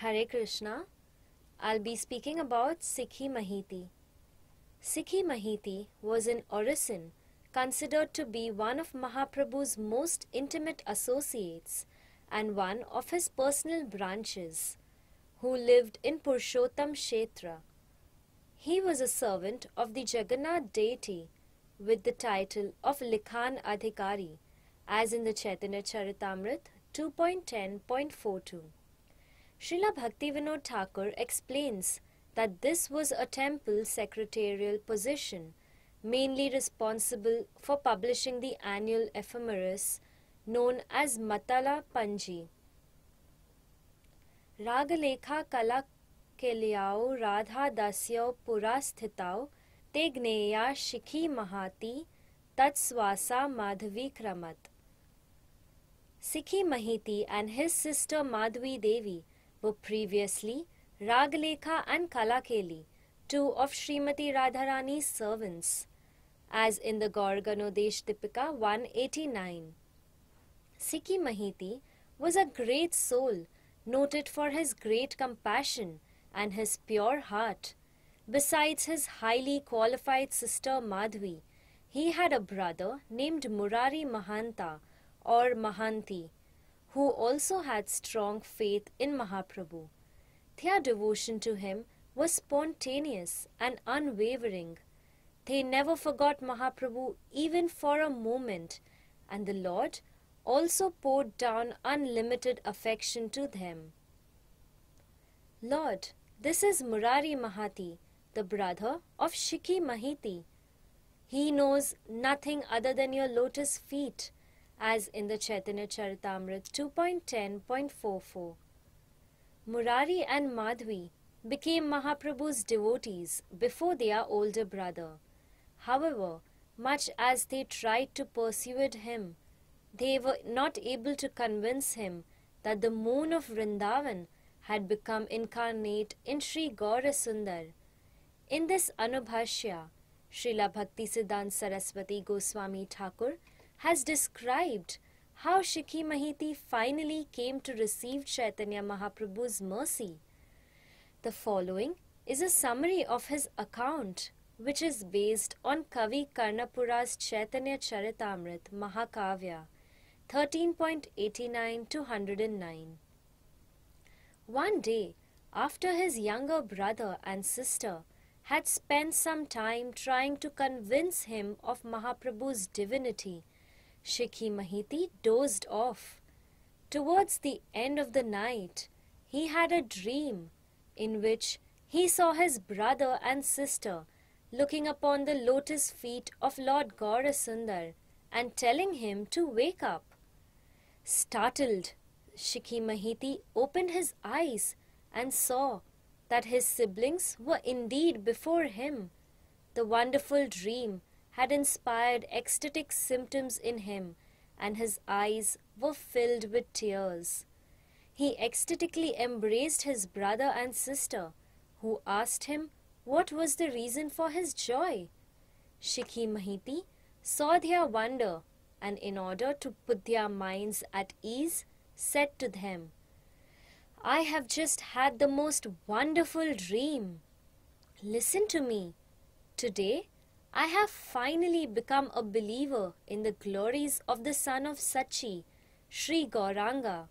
Hare Krishna. I'll be speaking about Sikhi Mahiti. Sikhi Mahiti was an orison considered to be one of Mahaprabhu's most intimate associates and one of his personal branches, who lived in Purshottam Kshetra. He was a servant of the Jagannath deity with the title of Likhan Adhikari, as in the Chaitanya Charitamrita 2.10.42. Srila Bhaktivinoda Thakur explains that this was a temple secretarial position mainly responsible for publishing the annual ephemeris known as Matala Panji. Ragalekha Kala Kelyao Radha Dasyao Purasthitao Tegneya Shikhi Mahati Tatswasa Madhavi Kramat. Sikhi Mahiti and his sister Madhvi Devi were previously Ragalekha and Kalakeli, two of Srimati Radharani's servants, as in the Gaur Tipika 189. Sikhi Mahiti was a great soul, noted for his great compassion and his pure heart. Besides his highly qualified sister Madhvi, he had a brother named Murari Mahanta or Mahanti, who also had strong faith in Mahaprabhu. Their devotion to him was spontaneous and unwavering. They never forgot Mahaprabhu even for a moment, and the Lord also poured down unlimited affection to them. Lord, this is Murari Mahati, the brother of Shikhi Mahiti. He knows nothing other than your lotus feet as in the Chaitanya Charitamrita 2.10.44. Murari and Madhvi became Mahaprabhu's devotees before their older brother. However, much as they tried to persuade him, they were not able to convince him that the moon of Vrindavan had become incarnate in Sri Gaurasundar. In this Anubhashya, Srila Bhakti Siddhanta Saraswati Goswami Thakur has described how Shikhi Mahiti finally came to receive Chaitanya Mahaprabhu's mercy. The following is a summary of his account, which is based on Kavi Karnapura's Chaitanya Charitamrit Mahakavya 13.89 to 109. One day, after his younger brother and sister had spent some time trying to convince him of Mahaprabhu's divinity, Shikhi Mahiti dozed off. Towards the end of the night, he had a dream in which he saw his brother and sister looking upon the lotus feet of Lord Gaurasundar and telling him to wake up. Startled, Shikhi Mahiti opened his eyes and saw that his siblings were indeed before him. The wonderful dream had inspired ecstatic symptoms in him, and his eyes were filled with tears. He ecstatically embraced his brother and sister, who asked him what was the reason for his joy. Shikhi Mahiti saw their wonder and, in order to put their minds at ease, said to them, I have just had the most wonderful dream. Listen to me. Today, I have finally become a believer in the glories of the son of Sachi, Sri Gauranga.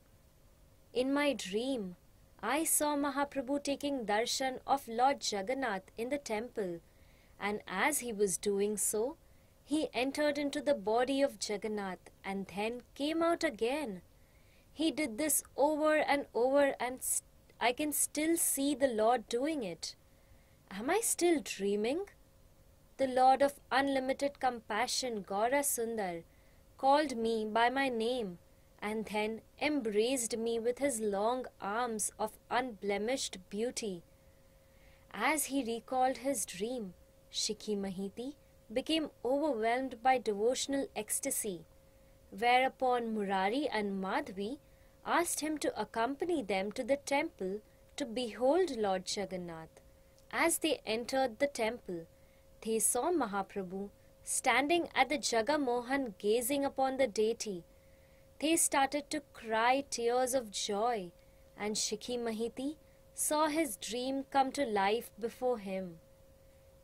In my dream, I saw Mahaprabhu taking darshan of Lord Jagannath in the temple, and as he was doing so, he entered into the body of Jagannath and then came out again. He did this over and over, and I can still see the Lord doing it. Am I still dreaming? the Lord of unlimited compassion, Gaura Sundar, called me by my name and then embraced me with his long arms of unblemished beauty. As he recalled his dream, Shikhi Mahiti became overwhelmed by devotional ecstasy, whereupon Murari and Madhvi asked him to accompany them to the temple to behold Lord Jagannath. As they entered the temple, they saw Mahaprabhu standing at the Jagamohan gazing upon the deity. They started to cry tears of joy, and Shikhi Mahiti saw his dream come to life before him.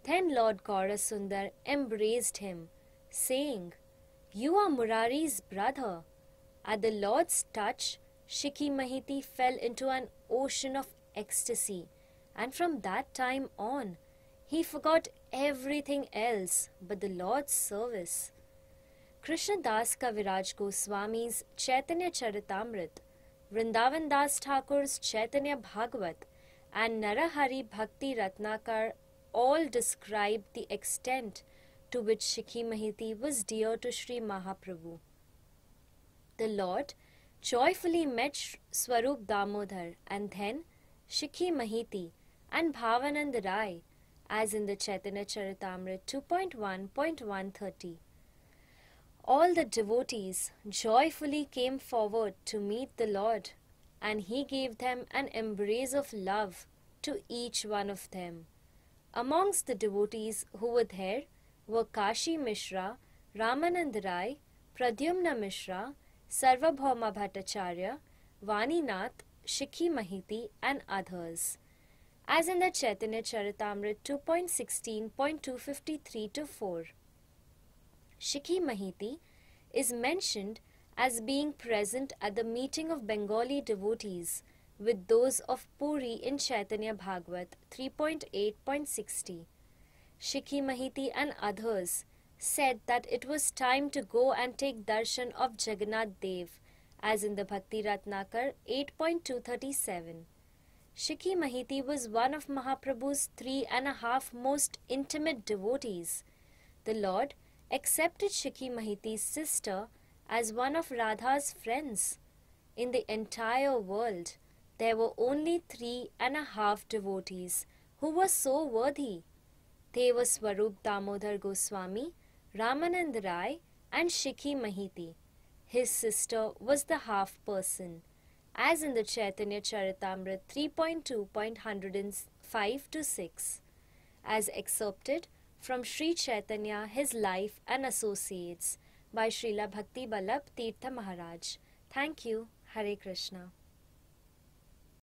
Then Lord Gaurasundar embraced him, saying, You are Murari's brother. At the Lord's touch, Shikhi Mahiti fell into an ocean of ecstasy, and from that time on, he forgot everything else but the Lord's service. Krishnadas Kaviraj Goswami's Chaitanya Charitamrit, Vrindavan Das Thakur's Chaitanya Bhagavat, and Narahari Bhakti Ratnakar all describe the extent to which Shikhi Mahiti was dear to Sri Mahaprabhu. The Lord joyfully met Swarup Damodar and then Shikhi Mahiti and Bhavanand Rai as in the Chaitanya Charitamrita 2.1.130. All the devotees joyfully came forward to meet the Lord, and He gave them an embrace of love to each one of them. Amongst the devotees who were there were Kashi Mishra, Ramanand Rai, Pradyumna Mishra, Sarvabhauma Bhattacharya, Nath, Shikhi Mahiti and others as in the Chaitanya Charitamrita 2.16.253 to 4. Shikhi Mahiti is mentioned as being present at the meeting of Bengali devotees with those of Puri in Chaitanya Bhagavat 3.8.60. Shikhi Mahiti and others said that it was time to go and take darshan of Jagannath Dev, as in the Bhakti Ratnakar 8.237. Shikhi Mahiti was one of Mahaprabhu's three and a half most intimate devotees. The Lord accepted Shikhi Mahiti's sister as one of Radha's friends. In the entire world, there were only three and a half devotees who were so worthy. They were Swarup Damodar Goswami, Ramanand Rai, and Shikhi Mahiti. His sister was the half person as in the Chaitanya Charitamrita 3.2.105 to 6, as excerpted from Sri Chaitanya, His Life and Associates by Srila Bhakti Balab Tirtha Maharaj. Thank you. Hare Krishna.